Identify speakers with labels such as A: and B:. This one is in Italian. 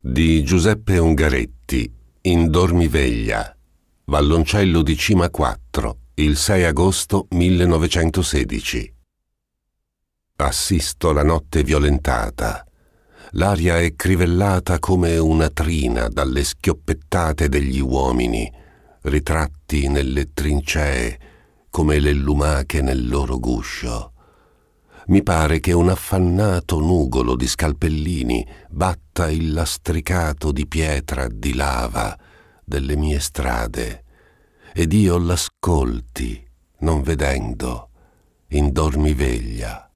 A: di Giuseppe Ungaretti, in Dormiveglia, Valloncello di Cima 4, il 6 agosto 1916. Assisto la notte violentata. L'aria è crivellata come una trina dalle schioppettate degli uomini, ritratti nelle trincee come le lumache nel loro
B: guscio
A: mi pare che un affannato nugolo di scalpellini batta il lastricato di pietra di lava delle mie strade
C: ed io l'ascolti non vedendo in dormiveglia.